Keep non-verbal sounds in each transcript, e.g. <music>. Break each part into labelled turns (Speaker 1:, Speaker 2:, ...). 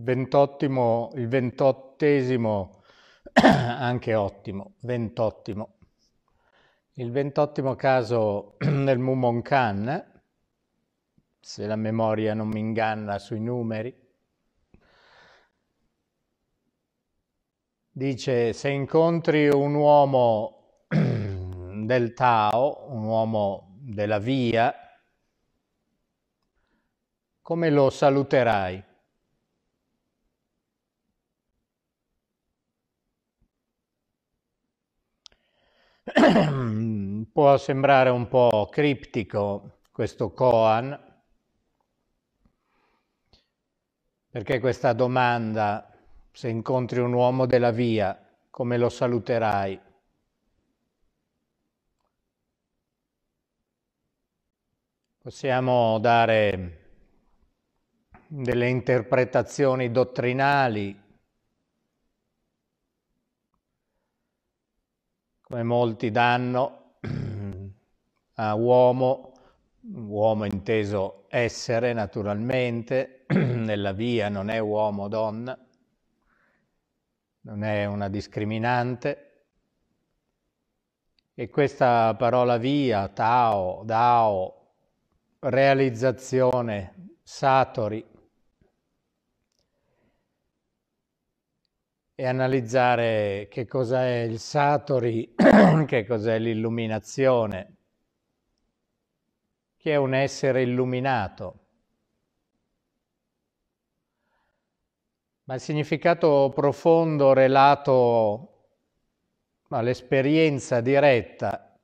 Speaker 1: ventottimo, il ventottesimo, <clears throat> anche ottimo, ventottimo. Il ventottimo caso nel <clears throat> Mumon Khan, se la memoria non mi inganna sui numeri, dice se incontri un uomo <clears throat> del Tao, un uomo della via, come lo saluterai? Può sembrare un po' criptico questo Koan, perché questa domanda, se incontri un uomo della via, come lo saluterai? Possiamo dare delle interpretazioni dottrinali, come molti danno, a ah, uomo, uomo inteso essere naturalmente, <clears throat> nella via non è uomo o donna, non è una discriminante. E questa parola via, Tao, Dao, realizzazione, Satori, e analizzare che cos'è il Satori, <clears throat> che cos'è l'illuminazione, che è un essere illuminato. Ma il significato profondo relato all'esperienza diretta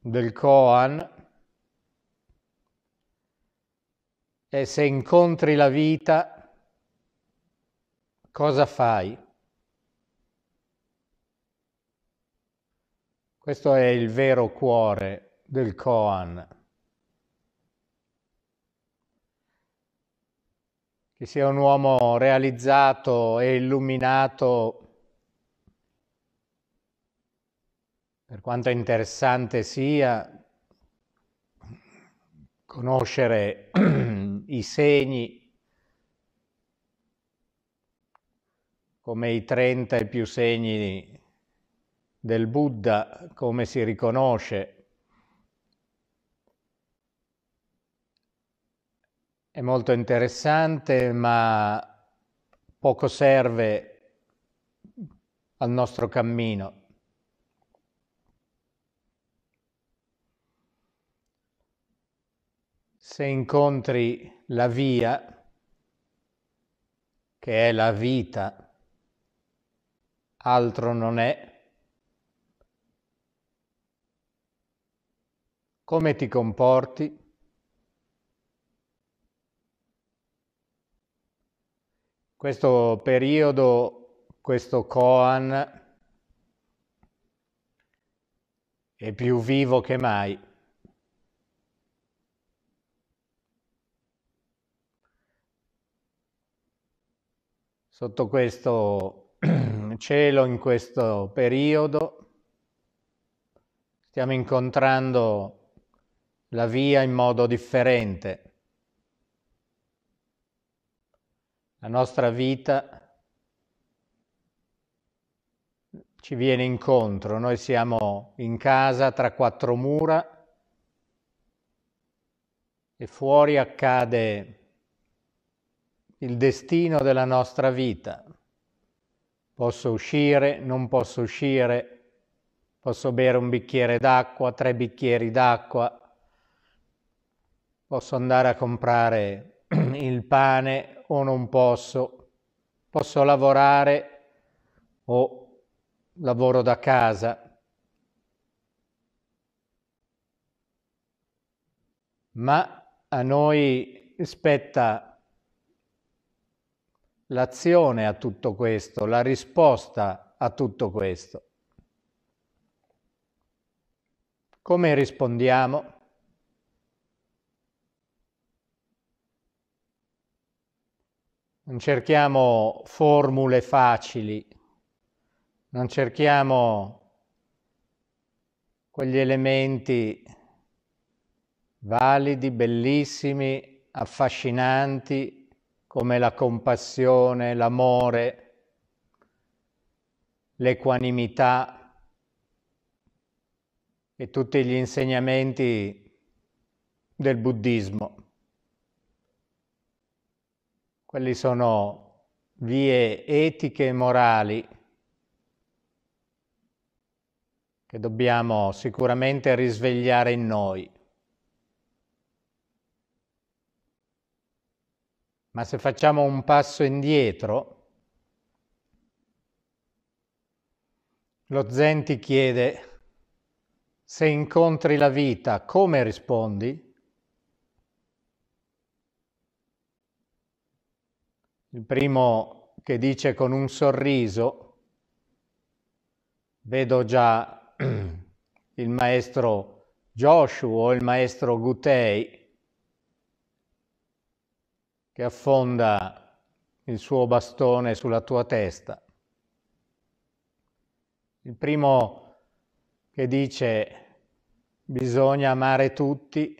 Speaker 1: del Koan è se incontri la vita, cosa fai? Questo è il vero cuore del Koan. che sia un uomo realizzato e illuminato per quanto interessante sia conoscere <clears throat> i segni come i 30 e più segni del Buddha, come si riconosce È molto interessante, ma poco serve al nostro cammino. Se incontri la via, che è la vita, altro non è, come ti comporti? Questo periodo, questo koan è più vivo che mai. Sotto questo <clears throat> cielo, in questo periodo, stiamo incontrando la via in modo differente. la nostra vita ci viene incontro, noi siamo in casa tra quattro mura e fuori accade il destino della nostra vita. Posso uscire, non posso uscire, posso bere un bicchiere d'acqua, tre bicchieri d'acqua, posso andare a comprare <clears throat> il pane o non posso, posso lavorare o lavoro da casa. Ma a noi spetta l'azione a tutto questo, la risposta a tutto questo. Come rispondiamo? Non cerchiamo formule facili, non cerchiamo quegli elementi validi, bellissimi, affascinanti come la compassione, l'amore, l'equanimità e tutti gli insegnamenti del buddismo. Quelli sono vie etiche e morali che dobbiamo sicuramente risvegliare in noi. Ma se facciamo un passo indietro, lo Zen ti chiede se incontri la vita, come rispondi? Il primo che dice con un sorriso, vedo già <clears throat> il maestro Joshua o il maestro Gutei che affonda il suo bastone sulla tua testa. Il primo che dice bisogna amare tutti,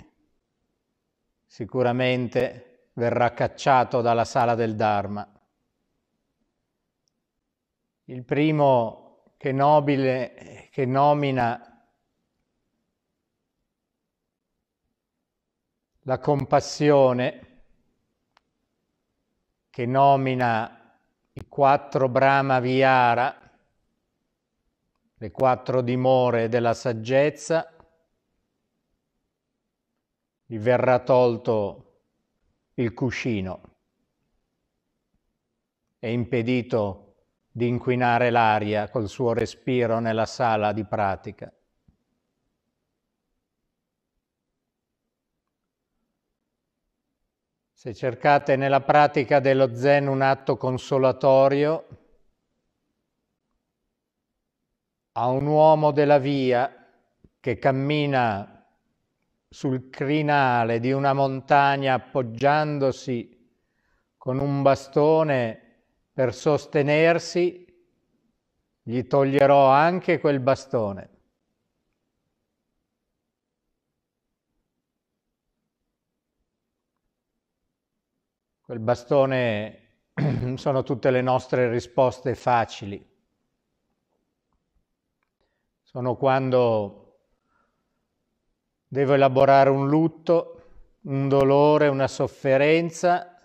Speaker 1: sicuramente verrà cacciato dalla sala del Dharma. Il primo che, nobile, che nomina la compassione, che nomina i quattro Brahma Vihara, le quattro dimore della saggezza, gli verrà tolto il cuscino. È impedito di inquinare l'aria col suo respiro nella sala di pratica. Se cercate nella pratica dello Zen un atto consolatorio, a un uomo della via che cammina sul crinale di una montagna appoggiandosi con un bastone per sostenersi, gli toglierò anche quel bastone. Quel bastone <clears throat> sono tutte le nostre risposte facili. Sono quando Devo elaborare un lutto, un dolore, una sofferenza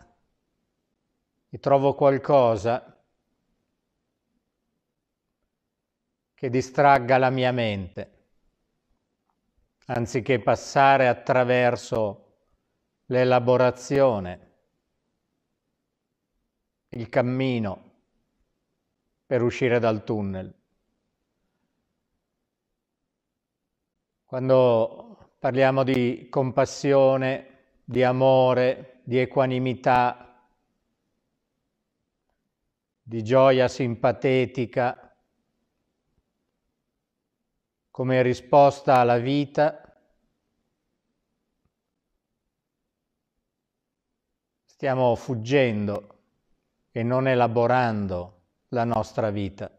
Speaker 1: e trovo qualcosa che distragga la mia mente, anziché passare attraverso l'elaborazione, il cammino per uscire dal tunnel. Quando Parliamo di compassione, di amore, di equanimità, di gioia simpatetica, come risposta alla vita. Stiamo fuggendo e non elaborando la nostra vita.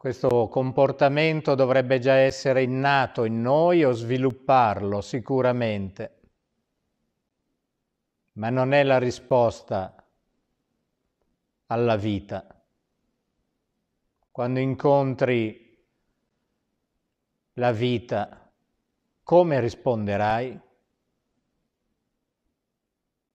Speaker 1: Questo comportamento dovrebbe già essere innato in noi o svilupparlo sicuramente, ma non è la risposta alla vita. Quando incontri la vita, come risponderai?